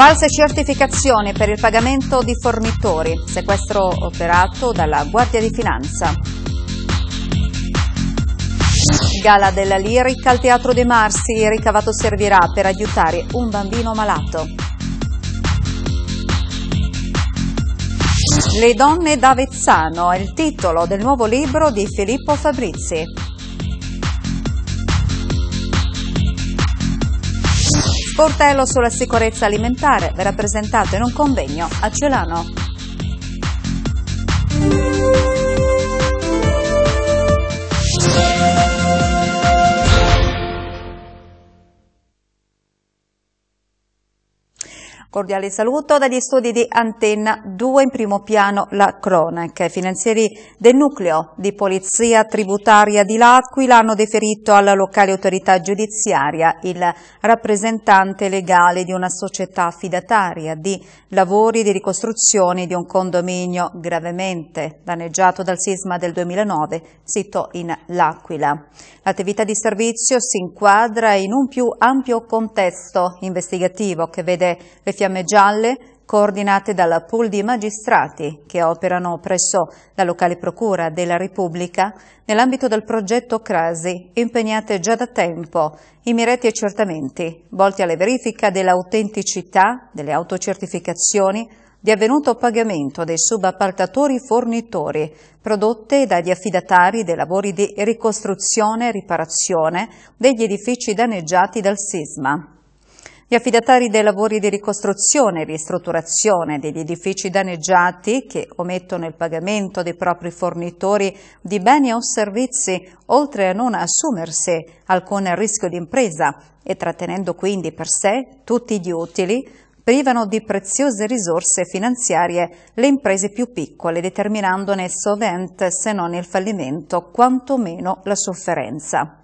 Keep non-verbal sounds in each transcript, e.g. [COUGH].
False certificazioni per il pagamento di fornitori, sequestro operato dalla Guardia di Finanza. Gala della Lirica al Teatro dei Marsi, il ricavato servirà per aiutare un bambino malato. Le donne d'Avezzano è il titolo del nuovo libro di Filippo Fabrizi. Sportello sulla sicurezza alimentare rappresentato in un convegno a Celano. Cordiale saluto dagli studi di Antenna 2 in primo piano la cronaca. Finanzieri del nucleo di polizia tributaria di L'Aquila hanno deferito alla locale autorità giudiziaria il rappresentante legale di una società affidataria di lavori di ricostruzione di un condominio gravemente danneggiato dal sisma del 2009 sito in L'Aquila. L'attività di servizio si inquadra in un più ampio contesto investigativo che vede le fiamme gialle coordinate dalla pool di magistrati che operano presso la locale procura della Repubblica nell'ambito del progetto Crasi, impegnate già da tempo in mirati accertamenti volti alla verifica dell'autenticità delle autocertificazioni di avvenuto pagamento dei subappaltatori fornitori prodotte dagli affidatari dei lavori di ricostruzione e riparazione degli edifici danneggiati dal sisma. Gli affidatari dei lavori di ricostruzione e ristrutturazione degli edifici danneggiati, che omettono il pagamento dei propri fornitori di beni o servizi, oltre a non assumersi alcun rischio di impresa e trattenendo quindi per sé tutti gli utili, privano di preziose risorse finanziarie le imprese più piccole, determinandone sovente, se non il fallimento, quantomeno la sofferenza.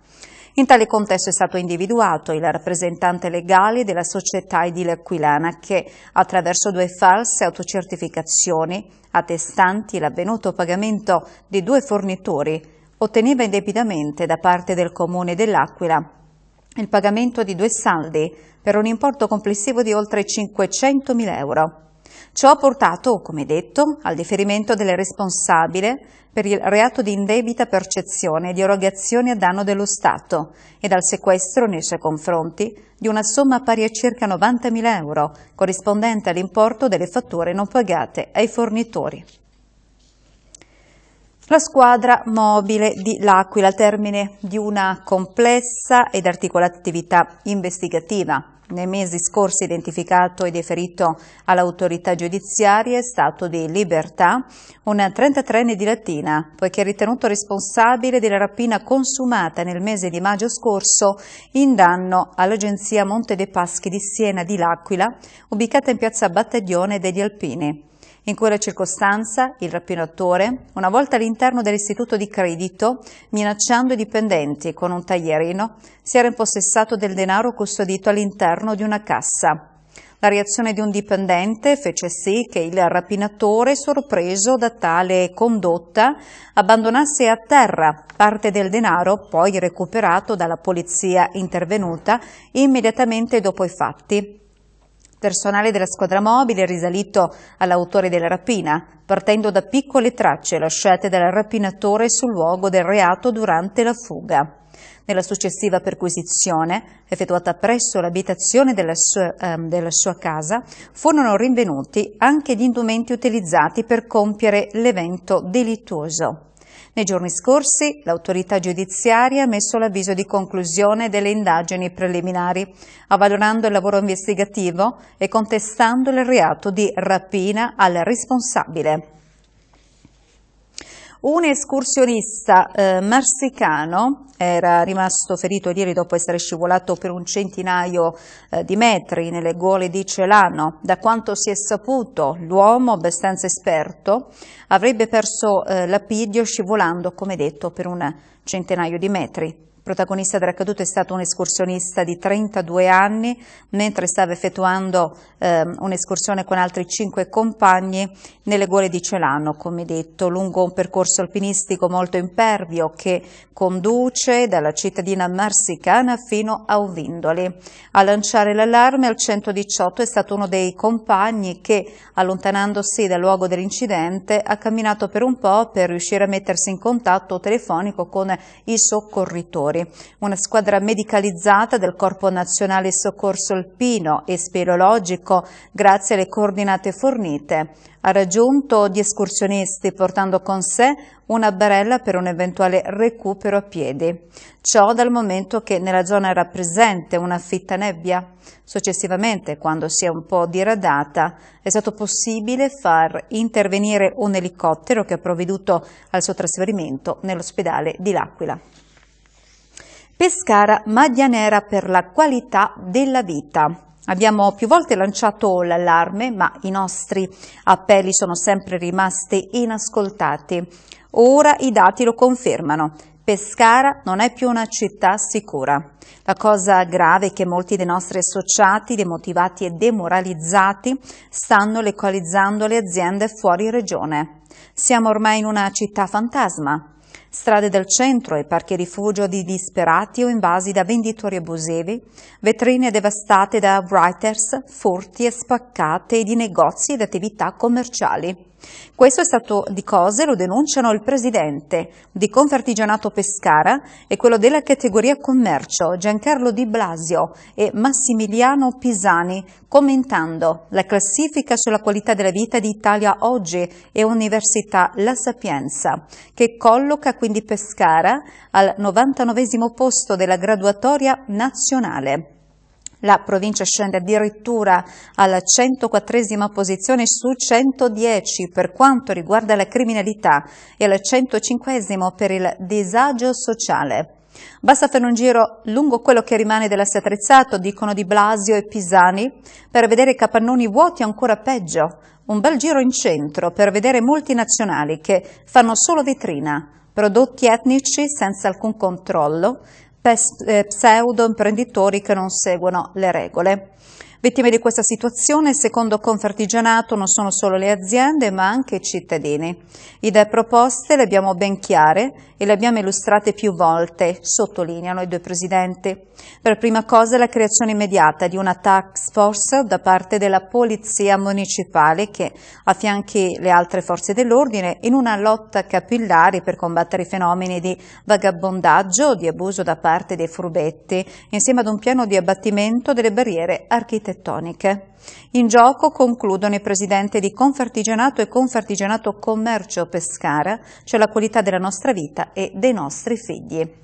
In tale contesto è stato individuato il rappresentante legale della società edile aquilana che, attraverso due false autocertificazioni, attestanti l'avvenuto pagamento di due fornitori, otteneva indebitamente da parte del Comune dell'Aquila il pagamento di due saldi per un importo complessivo di oltre 500.000 euro. Ciò ha portato, come detto, al deferimento del responsabile per il reato di indebita percezione di erogazioni a danno dello Stato e dal sequestro nei suoi confronti di una somma pari a circa 90.000 euro, corrispondente all'importo delle fatture non pagate ai fornitori. La squadra mobile di L'Aquila termine di una complessa ed articolata attività investigativa nei mesi scorsi identificato e deferito all'autorità giudiziaria, è stato di libertà un 33enne di Latina, poiché ritenuto responsabile della rapina consumata nel mese di maggio scorso in danno all'agenzia Monte dei Paschi di Siena di L'Aquila, ubicata in piazza Battaglione degli Alpini. In quella circostanza il rapinatore, una volta all'interno dell'istituto di credito, minacciando i dipendenti con un taglierino, si era impossessato del denaro custodito all'interno di una cassa. La reazione di un dipendente fece sì che il rapinatore, sorpreso da tale condotta, abbandonasse a terra parte del denaro poi recuperato dalla polizia intervenuta immediatamente dopo i fatti personale della squadra mobile è risalito all'autore della rapina, partendo da piccole tracce lasciate dal rapinatore sul luogo del reato durante la fuga. Nella successiva perquisizione, effettuata presso l'abitazione della, eh, della, sua casa, furono rinvenuti anche gli indumenti utilizzati per compiere l'evento delittuoso. Nei giorni scorsi l'autorità giudiziaria ha messo l'avviso di conclusione delle indagini preliminari, avvalorando il lavoro investigativo e contestando il reato di rapina al responsabile. Un escursionista eh, marsicano era rimasto ferito ieri dopo essere scivolato per un centinaio eh, di metri nelle gole di Celano. Da quanto si è saputo, l'uomo, abbastanza esperto, avrebbe perso eh, l'appiglio scivolando, come detto, per un centinaio di metri protagonista dell'accaduto è stato un escursionista di 32 anni, mentre stava effettuando eh, un'escursione con altri 5 compagni nelle gole di Celano, come detto, lungo un percorso alpinistico molto impervio che conduce dalla cittadina marsicana fino a Ovindoli. A lanciare l'allarme al 118 è stato uno dei compagni che, allontanandosi dal luogo dell'incidente, ha camminato per un po' per riuscire a mettersi in contatto telefonico con i soccorritori soccorritori. Una squadra medicalizzata del Corpo Nazionale Soccorso Alpino e Speleologico, grazie alle coordinate fornite, ha raggiunto gli escursionisti portando con sé una barella per un eventuale recupero a piedi. Ciò dal momento che nella zona era presente una fitta nebbia. Successivamente, quando si è un po' diradata, è stato possibile far intervenire un elicottero che ha provveduto al suo trasferimento nell'ospedale di L'Aquila. Pescara Madia per la qualità della vita. Abbiamo più volte lanciato l'allarme, ma i nostri appelli sono sempre rimasti inascoltati. Ora i dati lo confermano. Pescara non è più una città sicura. La cosa grave è che molti dei nostri associati, demotivati e demoralizzati, stanno localizzando le aziende fuori regione. Siamo ormai in una città fantasma, strade del centro e parchi rifugio di disperati o invasi da venditori abusivi, vetrine devastate da writers, furti e spaccate di negozi ed attività commerciali. Questo è stato di cose, lo denunciano il presidente di Confartigianato Pescara e quello della categoria commercio Giancarlo Di Blasio e Massimiliano Pisani, commentando la classifica sulla qualità della vita di Italia oggi e Università La Sapienza, che colloca quindi Pescara al 99 posto della graduatoria nazionale. La provincia scende addirittura alla 104 posizione su 110 per quanto riguarda la criminalità e al 105 per il disagio sociale. Basta fare un giro lungo quello che rimane dell'asse attrezzato, dicono Di Blasio e Pisani, per vedere i capannoni vuoti ancora peggio. Un bel giro in centro per vedere multinazionali che fanno solo vetrina, prodotti etnici senza alcun controllo eh, pseudo imprenditori che non seguono le regole. Vittime di questa situazione, secondo Confartigianato, non sono solo le aziende ma anche i cittadini. Idee proposte le abbiamo ben chiare e le abbiamo illustrate più volte, sottolineano i due presidenti. Per prima cosa la creazione immediata di una tax force da parte della Polizia Municipale che affianchi le altre forze dell'ordine in una lotta capillare per combattere i fenomeni di vagabondaggio, di abuso da parte dei furbetti, insieme ad un piano di abbattimento delle barriere architettoniche architettoniche. In gioco concludono i presidenti di Confartigianato e Confartigianato Commercio Pescara, cioè la qualità della nostra vita e dei nostri figli.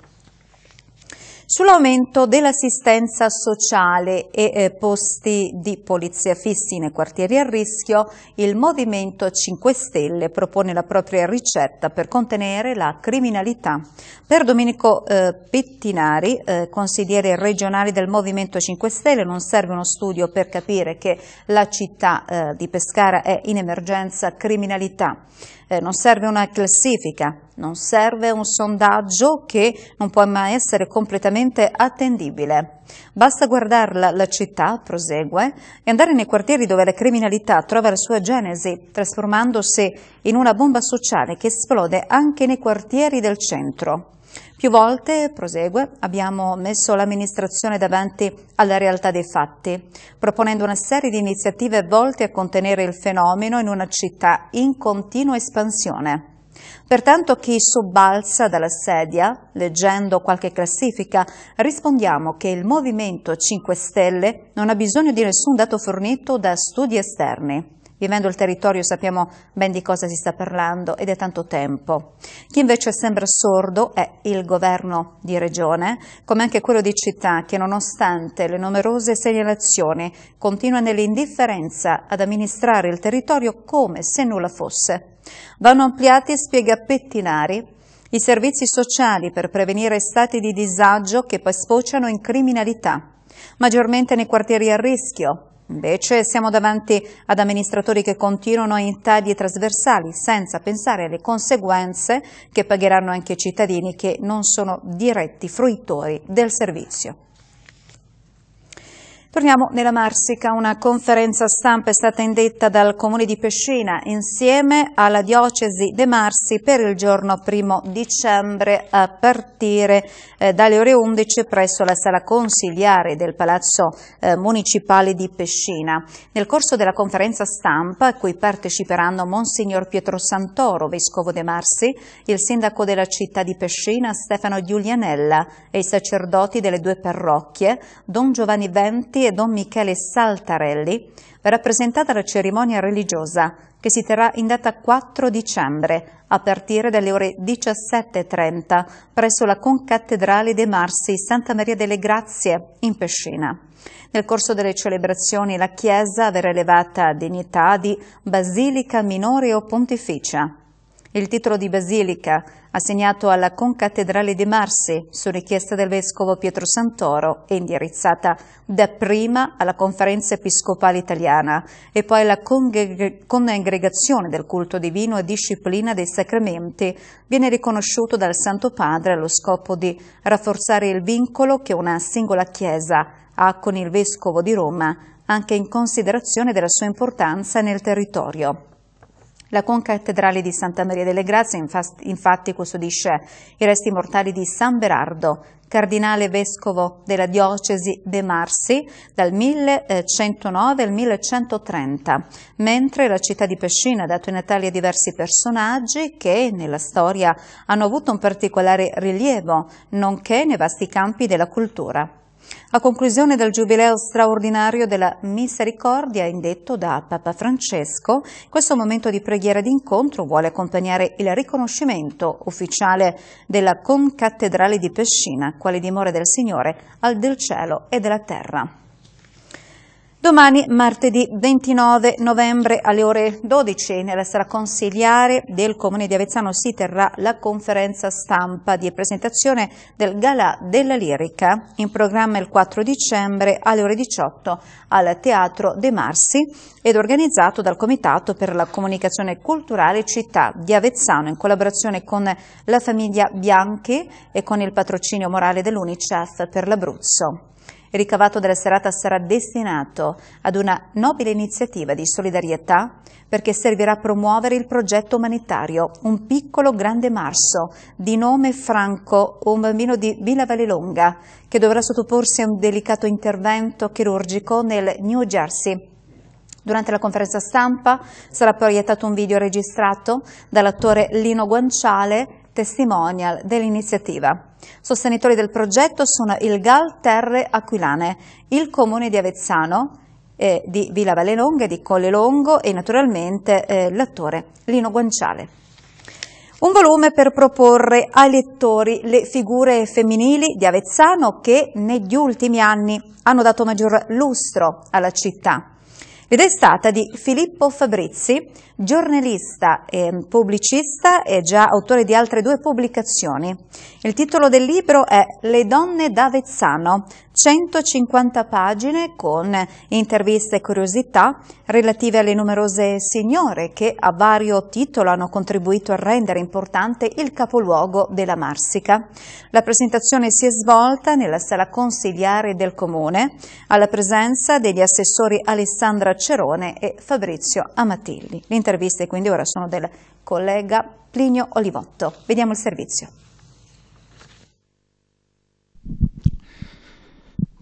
Sull'aumento dell'assistenza sociale e eh, posti di polizia fissi nei quartieri a rischio, il Movimento 5 Stelle propone la propria ricetta per contenere la criminalità. Per Domenico eh, Pettinari, eh, consigliere regionale del Movimento 5 Stelle, non serve uno studio per capire che la città eh, di Pescara è in emergenza criminalità. Eh, non serve una classifica non serve un sondaggio che non può mai essere completamente attendibile. Basta guardarla la città, prosegue, e andare nei quartieri dove la criminalità trova la sua genesi, trasformandosi in una bomba sociale che esplode anche nei quartieri del centro. Più volte, prosegue, abbiamo messo l'amministrazione davanti alla realtà dei fatti, proponendo una serie di iniziative volte a contenere il fenomeno in una città in continua espansione. Pertanto chi sobbalza dalla sedia, leggendo qualche classifica, rispondiamo che il Movimento 5 Stelle non ha bisogno di nessun dato fornito da studi esterni. Vivendo il territorio sappiamo ben di cosa si sta parlando ed è tanto tempo. Chi invece sembra sordo è il governo di regione, come anche quello di città che nonostante le numerose segnalazioni continua nell'indifferenza ad amministrare il territorio come se nulla fosse. Vanno ampliati, spiega Pettinari, i servizi sociali per prevenire stati di disagio che poi sfociano in criminalità, maggiormente nei quartieri a rischio, Invece siamo davanti ad amministratori che continuano in tagli trasversali senza pensare alle conseguenze che pagheranno anche i cittadini che non sono diretti fruitori del servizio. Torniamo nella Marsica, una conferenza stampa è stata indetta dal Comune di Pescina insieme alla Diocesi De Marsi per il giorno 1 dicembre a partire eh, dalle ore 11 presso la sala consiliare del Palazzo eh, Municipale di Pescina. Nel corso della conferenza stampa, a cui parteciperanno Monsignor Pietro Santoro, Vescovo De Marsi, il Sindaco della città di Pescina Stefano Giulianella e i sacerdoti delle due parrocchie, Don Giovanni Venti e Don Michele Saltarelli, rappresentata la cerimonia religiosa che si terrà in data 4 dicembre a partire dalle ore 17.30 presso la Concattedrale dei Marsi Santa Maria delle Grazie in Pescina. Nel corso delle celebrazioni la Chiesa verrà elevata a dignità di Basilica Minore o Pontificia il titolo di basilica, assegnato alla concattedrale di Marsi su richiesta del vescovo Pietro Santoro, è indirizzata dapprima alla conferenza episcopale italiana e poi alla congregazione del culto divino e disciplina dei sacramenti. Viene riconosciuto dal Santo Padre allo scopo di rafforzare il vincolo che una singola chiesa ha con il vescovo di Roma, anche in considerazione della sua importanza nel territorio. La concattedrale di Santa Maria delle Grazie infatti custodisce i resti mortali di San Berardo, cardinale vescovo della diocesi de Marsi dal 1109 al 1130, mentre la città di Pescina ha dato i natali a diversi personaggi che nella storia hanno avuto un particolare rilievo, nonché nei vasti campi della cultura. A conclusione del giubileo straordinario della misericordia indetto da Papa Francesco, questo momento di preghiera d'incontro vuole accompagnare il riconoscimento ufficiale della concattedrale di Pescina, quale dimora del Signore, al del cielo e della terra. Domani, martedì 29 novembre alle ore 12, nella sala consigliare del Comune di Avezzano si terrà la conferenza stampa di presentazione del Gala della Lirica, in programma il 4 dicembre alle ore 18 al Teatro De Marsi ed organizzato dal Comitato per la Comunicazione Culturale Città di Avezzano in collaborazione con la famiglia Bianchi e con il patrocinio morale dell'Unicef per l'Abruzzo. Il ricavato della serata sarà destinato ad una nobile iniziativa di solidarietà perché servirà a promuovere il progetto umanitario Un piccolo grande marso di nome Franco, un bambino di Villa Vallelonga che dovrà sottoporsi a un delicato intervento chirurgico nel New Jersey. Durante la conferenza stampa sarà proiettato un video registrato dall'attore Lino Guanciale testimonial dell'iniziativa. Sostenitori del progetto sono il GAL Terre Aquilane, il comune di Avezzano, eh, di Villa Vallelonga, di Colle Longo e naturalmente eh, l'attore Lino Guanciale. Un volume per proporre ai lettori le figure femminili di Avezzano che negli ultimi anni hanno dato maggior lustro alla città ed è stata di Filippo Fabrizi, giornalista e pubblicista e già autore di altre due pubblicazioni. Il titolo del libro è Le donne d'Avezzano, 150 pagine con interviste e curiosità relative alle numerose signore che a vario titolo hanno contribuito a rendere importante il capoluogo della Marsica. La presentazione si è svolta nella sala consigliare del Comune alla presenza degli assessori Alessandra Cerone e Fabrizio Amatilli. Le interviste quindi ora sono del collega Plinio Olivotto. Vediamo il servizio.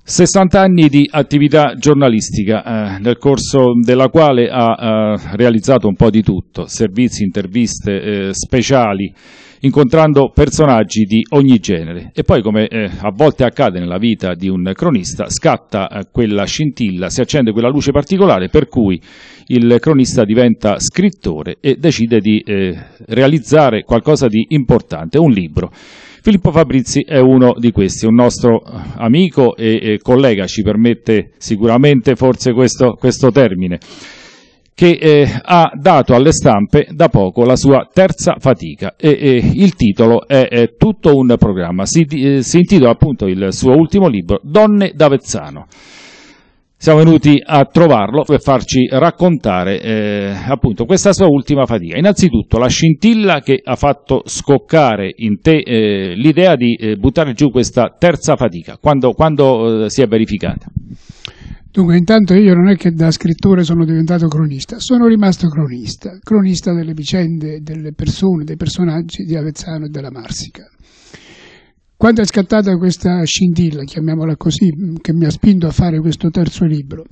60 anni di attività giornalistica, eh, nel corso della quale ha eh, realizzato un po' di tutto, servizi, interviste eh, speciali, incontrando personaggi di ogni genere. E poi, come eh, a volte accade nella vita di un cronista, scatta eh, quella scintilla, si accende quella luce particolare per cui il cronista diventa scrittore e decide di eh, realizzare qualcosa di importante, un libro. Filippo Fabrizi è uno di questi, un nostro amico e, e collega, ci permette sicuramente forse questo, questo termine che eh, ha dato alle stampe da poco la sua terza fatica e, e il titolo è, è, tutto un programma, si, eh, si intitola appunto il suo ultimo libro Donne d'Avezzano siamo venuti a trovarlo per farci raccontare eh, appunto questa sua ultima fatica. Innanzitutto la scintilla che ha fatto scoccare in te eh, l'idea di eh, buttare giù questa terza fatica, quando, quando eh, si è verificata? Dunque intanto io non è che da scrittore sono diventato cronista, sono rimasto cronista, cronista delle vicende, delle persone, dei personaggi di Avezzano e della Marsica. Quando è scattata questa scintilla, chiamiamola così, mm, che mi ha spinto a fare questo terzo libro,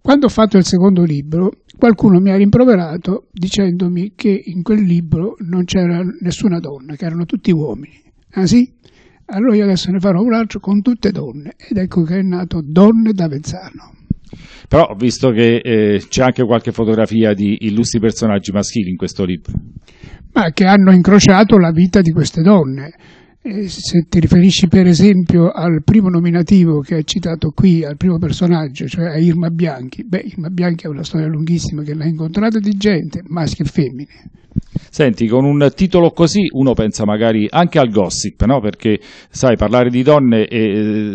quando ho fatto il secondo libro, qualcuno mi ha rimproverato dicendomi che in quel libro non c'era nessuna donna, che erano tutti uomini. Ah sì? Allora io adesso ne farò un altro con tutte donne ed ecco che è nato Donne da d'Avezzano. Però ho visto che eh, c'è anche qualche fotografia di illustri personaggi maschili in questo libro. Ma che hanno incrociato la vita di queste donne se ti riferisci per esempio al primo nominativo che hai citato qui, al primo personaggio, cioè a Irma Bianchi, beh, Irma Bianchi ha una storia lunghissima che l'ha incontrata di gente, maschi e femmine. Senti, con un titolo così uno pensa magari anche al gossip, no? perché sai, parlare di donne e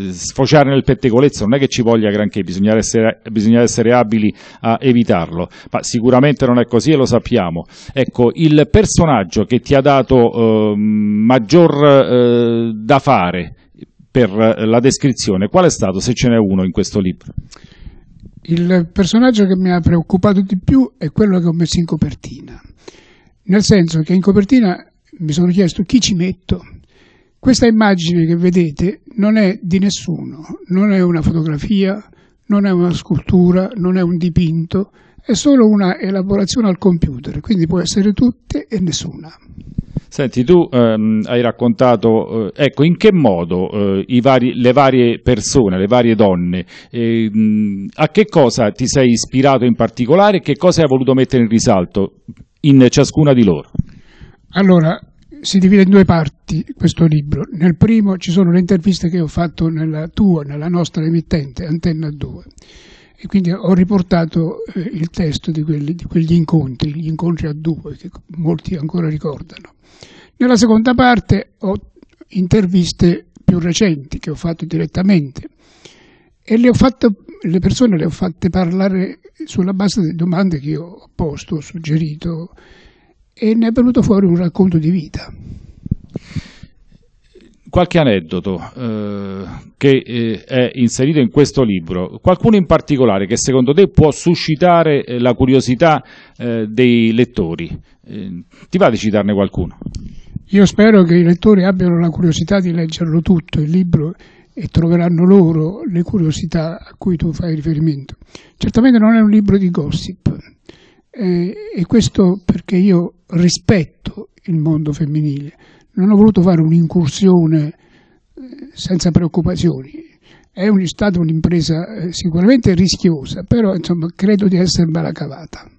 eh, sfociare nel pettegolezzo non è che ci voglia granché, bisogna essere, bisogna essere abili a evitarlo, ma sicuramente non è così e lo sappiamo. Ecco, il personaggio che ti ha dato eh, maggior eh, da fare per la descrizione, qual è stato, se ce n'è uno in questo libro? Il personaggio che mi ha preoccupato di più è quello che ho messo in copertina, nel senso che in copertina mi sono chiesto chi ci metto. Questa immagine che vedete non è di nessuno, non è una fotografia, non è una scultura, non è un dipinto, è solo una elaborazione al computer, quindi può essere tutte e nessuna. Senti, tu ehm, hai raccontato, eh, ecco, in che modo eh, vari, le varie persone, le varie donne, eh, a che cosa ti sei ispirato in particolare e che cosa hai voluto mettere in risalto in ciascuna di loro? Allora, si divide in due parti questo libro. Nel primo ci sono le interviste che ho fatto nella tua, nella nostra emittente, Antenna 2 e quindi ho riportato eh, il testo di, quelli, di, quegli incontri, gli incontri a due, che molti ancora ricordano. Nella seconda parte ho interviste più recenti che ho fatto direttamente e le, fatte, le persone le ho fatte parlare sulla base delle domande che io ho posto, ho suggerito e ne è venuto fuori un racconto di vita qualche aneddoto eh, che eh, è inserito in questo libro, qualcuno in particolare che secondo te può suscitare eh, la curiosità eh, dei lettori, eh, ti va di citarne qualcuno? Io spero che i lettori abbiano la curiosità di leggerlo tutto, il libro, e troveranno loro le curiosità a cui tu fai riferimento. Certamente non è un libro di gossip, eh, e questo perché io rispetto il mondo femminile, non ho voluto fare un'incursione eh, senza preoccupazioni. È un, stata un'impresa eh, sicuramente rischiosa, però insomma, credo di essermela cavata.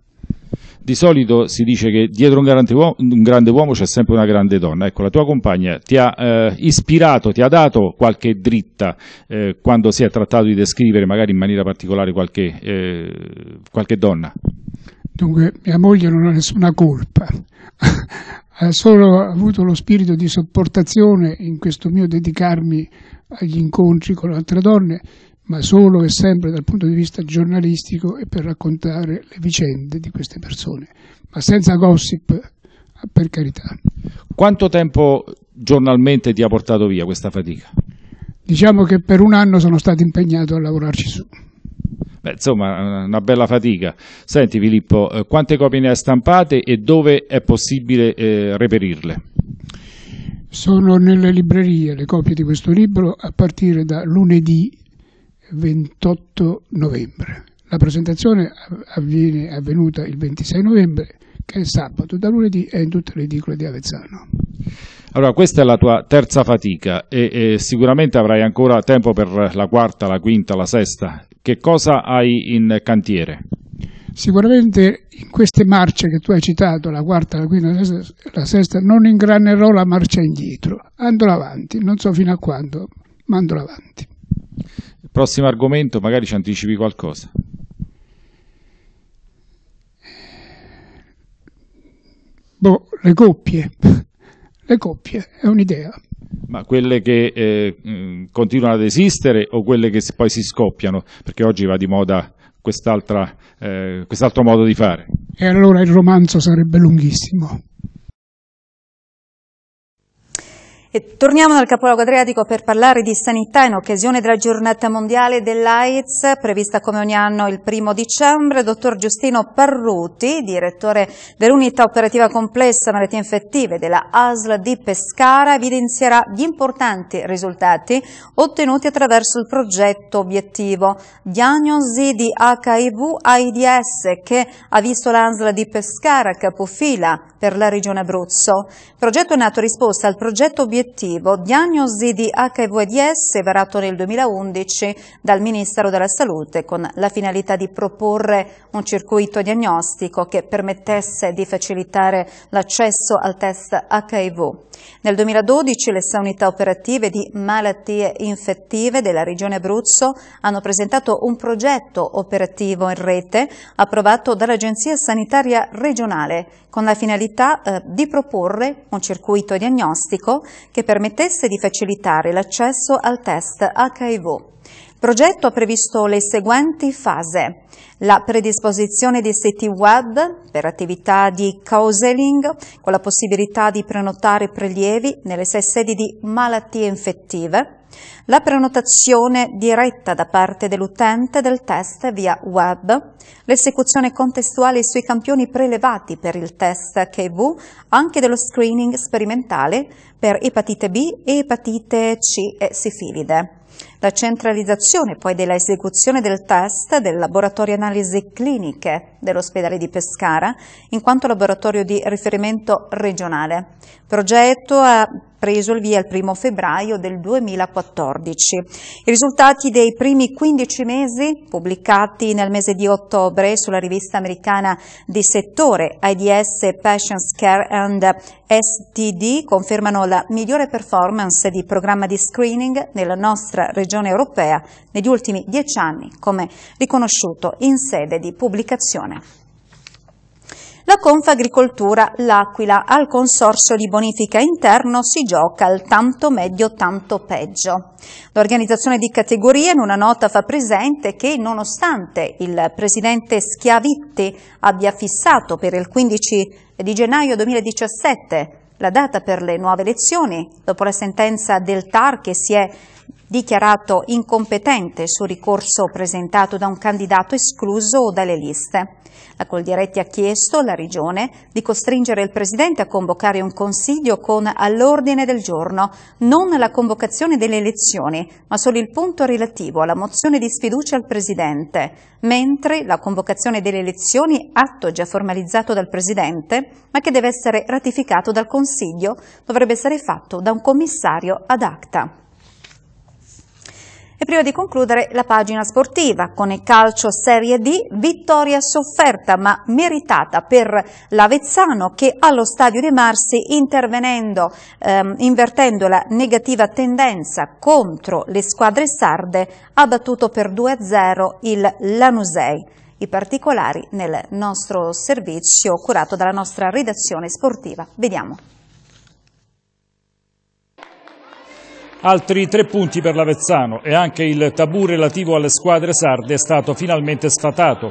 Di solito si dice che dietro un grande, uomo, un grande uomo c'è sempre una grande donna. Ecco, la tua compagna ti ha eh, ispirato, ti ha dato qualche dritta eh, quando si è trattato di descrivere magari in maniera particolare qualche, eh, qualche donna? Dunque, mia moglie non ha nessuna colpa. [LAUGHS] ha solo avuto lo spirito di sopportazione in questo mio dedicarmi agli incontri con altre donne, ma solo e sempre dal punto di vista giornalistico e per raccontare le vicende di queste persone, ma senza gossip, per carità. Quanto tempo giornalmente ti ha portato via questa fatica? Diciamo che per un anno sono stato impegnato a lavorarci su. Beh, insomma, una bella fatica. Senti Filippo, eh, quante copie ne hai stampate e dove è possibile eh, reperirle? Sono nelle librerie le copie di questo libro a partire da lunedì 28 novembre. La presentazione avviene, è avvenuta il 26 novembre, che è sabato, da lunedì è in tutte le edicole di Avezzano. Allora, questa è la tua terza fatica e, e, sicuramente avrai ancora tempo per la quarta, la quinta, la sesta. Che cosa hai in cantiere? Sicuramente in queste marce che tu hai citato, la quarta, la quinta, la sesta, la sesta non ingranerò la marcia indietro. Andrò avanti, non so fino a quando, ma andrò avanti. Il prossimo argomento, magari ci anticipi qualcosa. Boh, le coppie. [LAUGHS] Le coppie è un'idea ma quelle che eh, continuano ad esistere o quelle che poi si scoppiano, perché oggi va di moda eh, quest'altro eh, quest modo di fare. E allora il romanzo sarebbe lunghissimo. E torniamo dal capoluogo adriatico per parlare di sanità in occasione della giornata mondiale dell'AIDS prevista come ogni anno il primo dicembre. Dottor Giustino Parruti, direttore dell'unità operativa complessa malattie infettive della ASL di Pescara, evidenzierà gli importanti risultati ottenuti attraverso il progetto obiettivo Diagnosi di HIV AIDS che ha visto l'ASL di Pescara capofila per la regione Abruzzo. Il progetto è nato risposta al progetto obiettivo obiettivo diagnosi di HIV-AIDS varato nel 2011 dal Ministero della Salute con la finalità di proporre un circuito diagnostico che permettesse di facilitare l'accesso al test HIV. Nel 2012 le sei unità operative di malattie infettive della Regione Abruzzo hanno presentato un progetto operativo in rete approvato dall'Agenzia Sanitaria Regionale con la finalità eh, di proporre un circuito diagnostico che permettesse di facilitare l'accesso al test HIV progetto ha previsto le seguenti fasi. La predisposizione di siti web per attività di counseling con la possibilità di prenotare prelievi nelle sei sedi di malattie infettive. La prenotazione diretta da parte dell'utente del test via web, l'esecuzione contestuale sui campioni prelevati per il test KV, anche dello screening sperimentale per epatite B e epatite C e sifilide. La centralizzazione poi della esecuzione del test del laboratorio analisi cliniche dell'ospedale di Pescara in quanto laboratorio di riferimento regionale. Progetto a preso il via il 1 febbraio del 2014. I risultati dei primi 15 mesi, pubblicati nel mese di ottobre sulla rivista americana di settore AIDS Patients Care and STD, confermano la migliore performance di programma di screening nella nostra regione europea negli ultimi 10 anni, come riconosciuto in sede di pubblicazione. La Confagricoltura L'Aquila al consorzio di bonifica interno si gioca al tanto meglio tanto peggio. L'organizzazione di categoria in una nota fa presente che nonostante il presidente Schiavitti abbia fissato per il 15 di gennaio 2017 la data per le nuove elezioni, dopo la sentenza del TAR che si è dichiarato incompetente su ricorso presentato da un candidato escluso dalle liste. La Coldiretti ha chiesto alla Regione di costringere il Presidente a convocare un Consiglio con all'ordine del giorno, non la convocazione delle elezioni, ma solo il punto relativo alla mozione di sfiducia al Presidente, mentre la convocazione delle elezioni, atto già formalizzato dal Presidente, ma che deve essere ratificato dal Consiglio, dovrebbe essere fatto da un commissario ad acta. E prima di concludere la pagina sportiva con il calcio Serie D, vittoria sofferta ma meritata per l'Avezzano che allo stadio di Marsi intervenendo, ehm, invertendo la negativa tendenza contro le squadre sarde ha battuto per 2-0 il Lanusei. I particolari nel nostro servizio curato dalla nostra redazione sportiva. Vediamo. Altri tre punti per l'Avezzano e anche il tabù relativo alle squadre sarde è stato finalmente sfatato.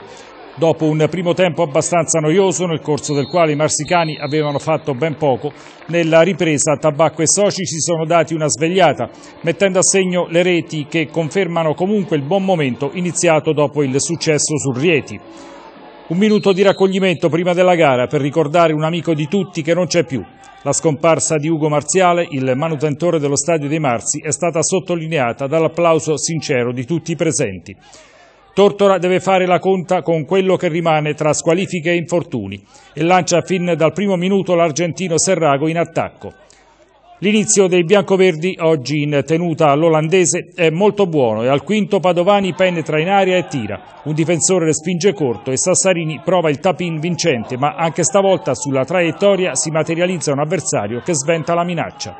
Dopo un primo tempo abbastanza noioso, nel corso del quale i marsicani avevano fatto ben poco, nella ripresa Tabacco e Soci si sono dati una svegliata, mettendo a segno le reti che confermano comunque il buon momento iniziato dopo il successo sul Rieti. Un minuto di raccoglimento prima della gara per ricordare un amico di tutti che non c'è più, la scomparsa di Ugo Marziale, il manutentore dello Stadio dei Marzi, è stata sottolineata dall'applauso sincero di tutti i presenti. Tortora deve fare la conta con quello che rimane tra squalifiche e infortuni e lancia fin dal primo minuto l'argentino Serrago in attacco. L'inizio dei biancoverdi oggi in tenuta all'olandese è molto buono e al quinto Padovani penetra in aria e tira. Un difensore respinge corto e Sassarini prova il tapin vincente, ma anche stavolta sulla traiettoria si materializza un avversario che sventa la minaccia.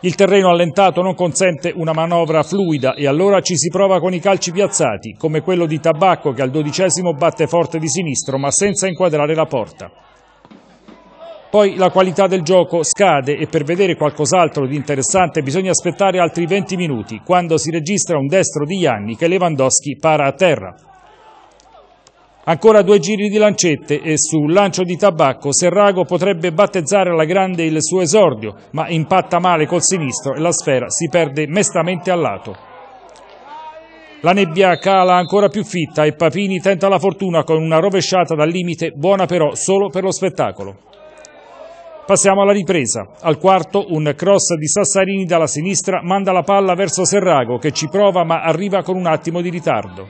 Il terreno allentato non consente una manovra fluida e allora ci si prova con i calci piazzati, come quello di Tabacco che al dodicesimo batte forte di sinistro ma senza inquadrare la porta. Poi la qualità del gioco scade e per vedere qualcos'altro di interessante bisogna aspettare altri 20 minuti, quando si registra un destro di Ianni che Lewandowski para a terra. Ancora due giri di lancette e sul lancio di tabacco Serrago potrebbe battezzare alla grande il suo esordio, ma impatta male col sinistro e la sfera si perde mestamente al lato. La nebbia cala ancora più fitta e Papini tenta la fortuna con una rovesciata dal limite, buona però solo per lo spettacolo. Passiamo alla ripresa. Al quarto un cross di Sassarini dalla sinistra manda la palla verso Serrago che ci prova ma arriva con un attimo di ritardo.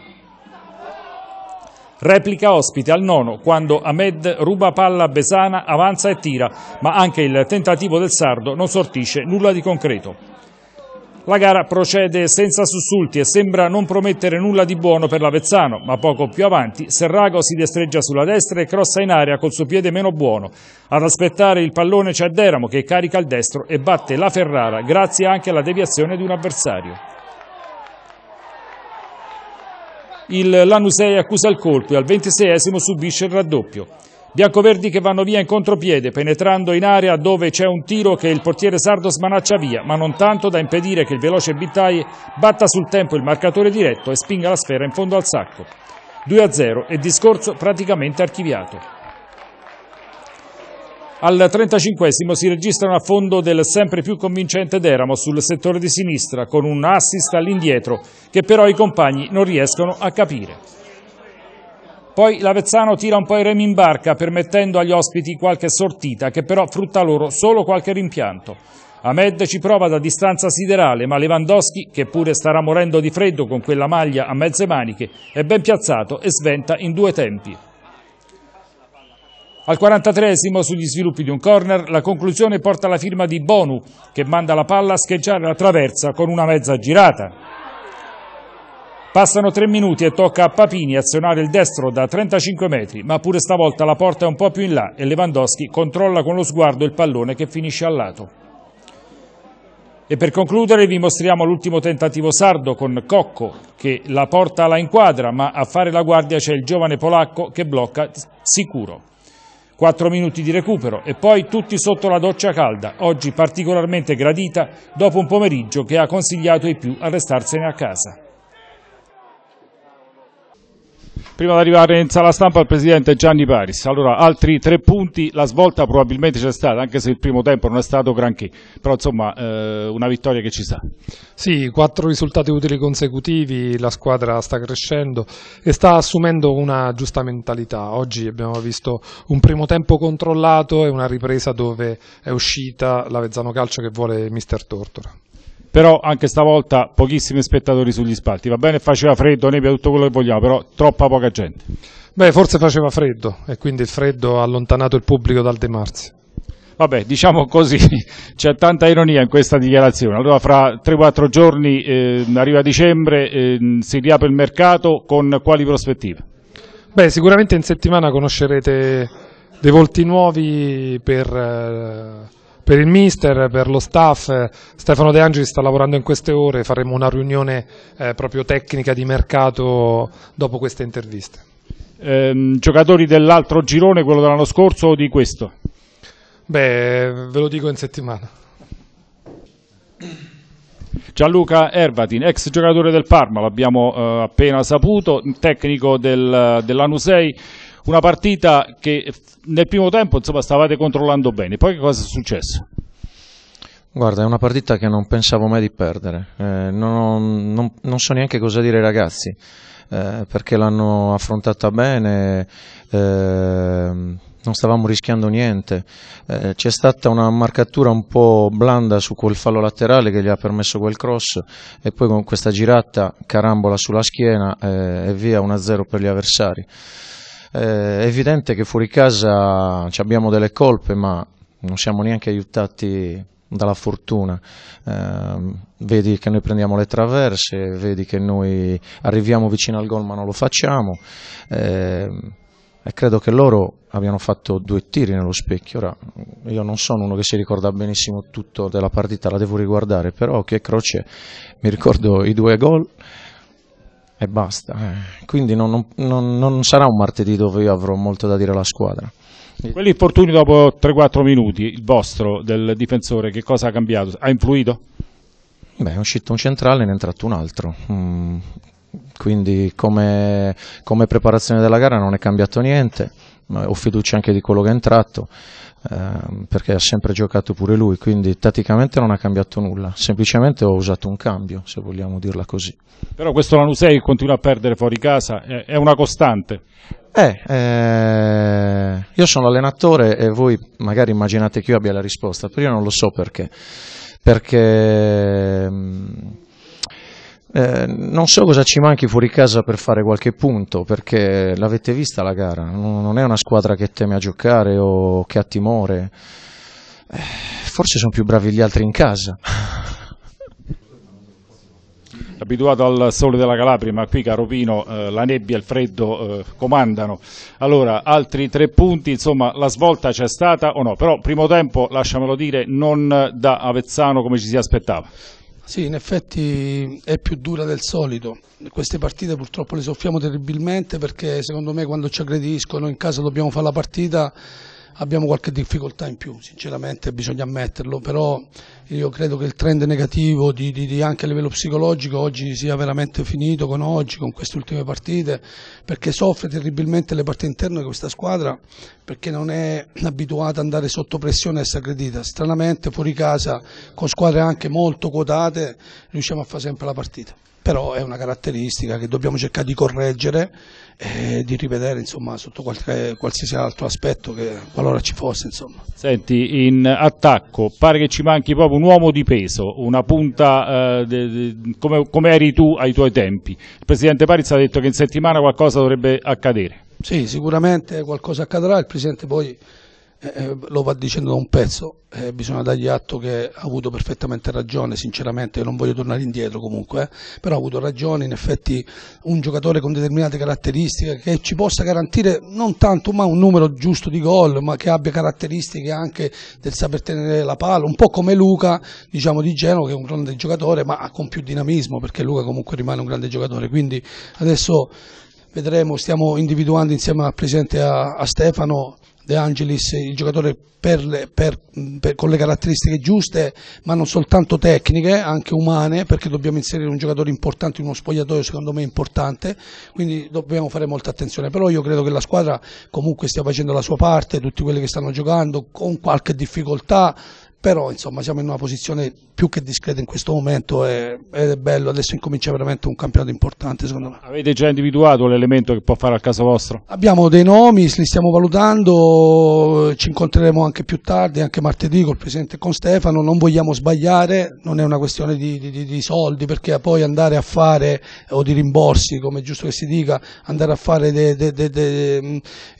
Replica ospite al nono quando Ahmed ruba palla a Besana, avanza e tira, ma anche il tentativo del Sardo non sortisce nulla di concreto. La gara procede senza sussulti e sembra non promettere nulla di buono per l'Avezzano, ma poco più avanti Serrago si destreggia sulla destra e crossa in aria col suo piede meno buono. Ad aspettare il pallone c'è Deramo che carica il destro e batte la Ferrara grazie anche alla deviazione di un avversario. Il Lanusei accusa il colpo e al ventiseiesimo subisce il raddoppio biancoverdi che vanno via in contropiede, penetrando in area dove c'è un tiro che il portiere sardo smanaccia via, ma non tanto da impedire che il veloce Bittai batta sul tempo il marcatore diretto e spinga la sfera in fondo al sacco. 2-0 e discorso praticamente archiviato. Al 35 si registra un affondo del sempre più convincente Deramo sul settore di sinistra con un assist all'indietro che però i compagni non riescono a capire. Poi l'Avezzano tira un po' i remi in barca, permettendo agli ospiti qualche sortita, che però frutta loro solo qualche rimpianto. Ahmed ci prova da distanza siderale, ma Lewandowski, che pure starà morendo di freddo con quella maglia a mezze maniche, è ben piazzato e sventa in due tempi. Al 43esimo, sugli sviluppi di un corner, la conclusione porta la firma di Bonu, che manda la palla a scheggiare la traversa con una mezza girata. Passano tre minuti e tocca a Papini azionare il destro da 35 metri, ma pure stavolta la porta è un po' più in là e Lewandowski controlla con lo sguardo il pallone che finisce al lato. E per concludere vi mostriamo l'ultimo tentativo sardo con Cocco che la porta la inquadra, ma a fare la guardia c'è il giovane polacco che blocca sicuro. 4 minuti di recupero e poi tutti sotto la doccia calda, oggi particolarmente gradita dopo un pomeriggio che ha consigliato ai più a restarsene a casa. Prima di arrivare in sala stampa il presidente Gianni Paris, allora altri tre punti, la svolta probabilmente c'è stata, anche se il primo tempo non è stato granché, però insomma eh, una vittoria che ci sta. Sì, quattro risultati utili consecutivi, la squadra sta crescendo e sta assumendo una giusta mentalità. Oggi abbiamo visto un primo tempo controllato e una ripresa dove è uscita l'Avezzano Calcio che vuole mister Tortora però anche stavolta pochissimi spettatori sugli spalti, va bene faceva freddo, nebbia, tutto quello che vogliamo, però troppa poca gente. Beh, forse faceva freddo e quindi il freddo ha allontanato il pubblico dal De Marzi. Vabbè, diciamo così, [LAUGHS] c'è tanta ironia in questa dichiarazione. Allora, fra 3-4 giorni eh, arriva dicembre, eh, si riapre il mercato, con quali prospettive? Beh, sicuramente in settimana conoscerete dei volti nuovi per... Eh, per il mister, per lo staff. Stefano De Angeli sta lavorando in queste ore, faremo una riunione eh, proprio tecnica di mercato dopo queste interviste. Ehm, giocatori dell'altro girone, quello dell'anno scorso o di questo? Beh, ve lo dico in settimana. Gianluca Ervatin, ex giocatore del Parma, l'abbiamo eh, appena saputo, tecnico del, dell'Anusei una partita che nel primo tempo insomma, stavate controllando bene, poi che cosa è successo? Guarda, è una partita che non pensavo mai di perdere, eh, non, non, non, so neanche cosa dire ai ragazzi, eh, perché l'hanno affrontata bene, eh, non stavamo rischiando niente. Eh, c'è stata una marcatura un po' blanda su quel fallo laterale che gli ha permesso quel cross e poi con questa girata carambola sulla schiena eh, e via 1-0 per gli avversari eh, è evidente che fuori casa abbiamo delle colpe, ma non siamo neanche aiutati dalla fortuna. Eh, vedi che noi prendiamo le traverse, vedi che noi arriviamo vicino al gol ma non lo facciamo. Eh, e credo che loro abbiano fatto due tiri nello specchio. Ora, io non sono uno che si ricorda benissimo tutto della partita, la devo riguardare, però che croce, mi ricordo i due gol e basta. Eh. Quindi non, non, non, sarà un martedì dove io avrò molto da dire alla squadra. Quell'infortunio dopo 3-4 minuti, il vostro del difensore, che cosa ha cambiato? Ha influito? Beh, è uscito un centrale e ne è entrato un altro. Mm, quindi come, come preparazione della gara non è cambiato niente eh, ho fiducia anche di quello che è entrato. Ehm, perché ha sempre giocato pure lui, quindi tatticamente non ha cambiato nulla, semplicemente ho usato un cambio, se vogliamo dirla così. Però questo Lanusei continua a perdere fuori casa, è una costante. Eh, eh, io sono allenatore e voi magari immaginate che io abbia la risposta, però io non lo so perché. Perché... Mh, mm, eh, non so cosa ci manchi fuori casa per fare qualche punto, perché l'avete vista la gara, non è una squadra che teme a giocare o che ha timore. Eh, forse sono più bravi gli altri in casa. [LAUGHS] abituato al sole della Calabria, ma qui Caropino eh, la nebbia e il freddo eh, comandano. Allora, altri tre punti, insomma, la svolta c'è stata o no? Però primo tempo, lasciamelo dire, non da Avezzano come ci si aspettava. Sì, in effetti è più dura del solito. Queste partite purtroppo le soffiamo terribilmente perché secondo me quando ci aggrediscono in casa dobbiamo fare la partita abbiamo qualche difficoltà in più, sinceramente bisogna ammetterlo, però io credo che il trend negativo di, di, di anche a livello psicologico oggi sia veramente finito con oggi, con queste ultime partite, perché soffre terribilmente le parti interne di questa squadra, perché non è abituata ad andare sotto pressione e essere aggredita. Stranamente fuori casa, con squadre anche molto quotate, riusciamo a fare sempre la partita però è una caratteristica che dobbiamo cercare di correggere e di rivedere insomma, sotto qualche, qualsiasi altro aspetto che qualora ci fosse. Insomma. Senti, in attacco pare che ci manchi proprio un uomo di peso, una punta eh, de, de, come, come, eri tu ai tuoi tempi. Il Presidente Pariz ha detto che in settimana qualcosa dovrebbe accadere. Sì, sicuramente qualcosa accadrà, il Presidente poi eh, eh, lo va dicendo da un pezzo, eh, bisogna dargli atto che ha avuto perfettamente ragione, sinceramente io non voglio tornare indietro comunque, eh, però ha avuto ragione, in effetti un giocatore con determinate caratteristiche che ci possa garantire non tanto ma un numero giusto di gol, ma che abbia caratteristiche anche del saper tenere la palla, un po' come Luca diciamo di Genova che è un grande giocatore ma con più dinamismo perché Luca comunque rimane un grande giocatore, quindi adesso vedremo, stiamo individuando insieme al Presidente a, a Stefano De Angelis il giocatore per le, per, per, con le caratteristiche giuste, ma non soltanto tecniche, anche umane, perché dobbiamo inserire un giocatore importante in uno spogliatoio, secondo me importante, quindi dobbiamo fare molta attenzione. Però io credo che la squadra comunque stia facendo la sua parte, tutti quelli che stanno giocando con qualche difficoltà però insomma siamo in una posizione più che discreta in questo momento e, ed è bello, adesso incomincia veramente un campionato importante secondo me. Avete già individuato l'elemento che può fare al caso vostro? Abbiamo dei nomi, li stiamo valutando, ci incontreremo anche più tardi, anche martedì col Presidente e con Stefano, non vogliamo sbagliare, non è una questione di, di, di soldi perché poi andare a fare o di rimborsi come è giusto che si dica, andare a fare dei de, de, de, mm,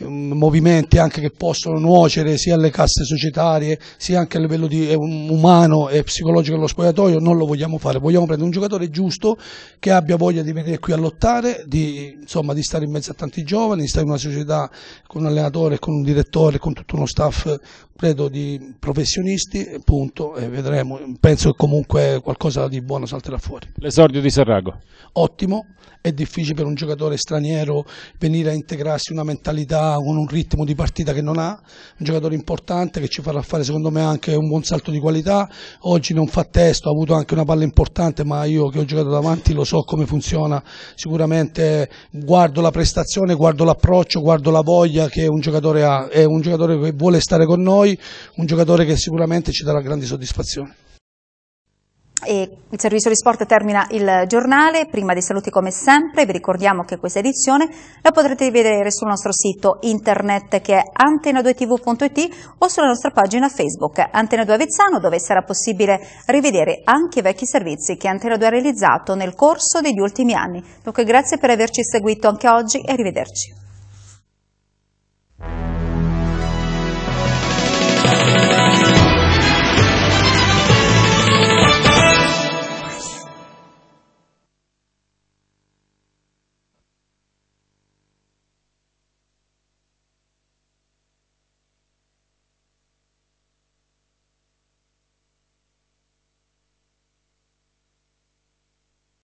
mm, movimenti anche che possono nuocere sia alle casse societarie sia anche a livello di, umano e psicologico dello spogliatoio non lo vogliamo fare, vogliamo prendere un giocatore giusto che abbia voglia di venire qui a lottare, di, insomma, di stare in mezzo a tanti giovani, di stare in una società con un allenatore, con un direttore, con tutto uno staff credo di professionisti, punto, e vedremo. Penso che comunque qualcosa di buono salterà fuori. L'esordio di Serrago? Ottimo, è difficile per un giocatore straniero venire a integrarsi una mentalità, con un ritmo di partita che non ha, un giocatore importante che ci farà fare secondo me anche un buon salto di qualità, oggi non fa testo, ha avuto anche una palla importante ma io che ho giocato davanti lo so come funziona, sicuramente guardo la prestazione, guardo l'approccio, guardo la voglia che un giocatore ha, è un giocatore che vuole stare con noi, noi un giocatore che sicuramente ci darà grandi soddisfazioni. E il servizio di sport termina il giornale, prima dei saluti come sempre vi ricordiamo che questa edizione la potrete vedere sul nostro sito internet che è antena2tv.it o sulla nostra pagina Facebook Antena 2 Avezzano dove sarà possibile rivedere anche i vecchi servizi che Antena 2 ha realizzato nel corso degli ultimi anni. Dunque grazie per averci seguito anche oggi e arrivederci.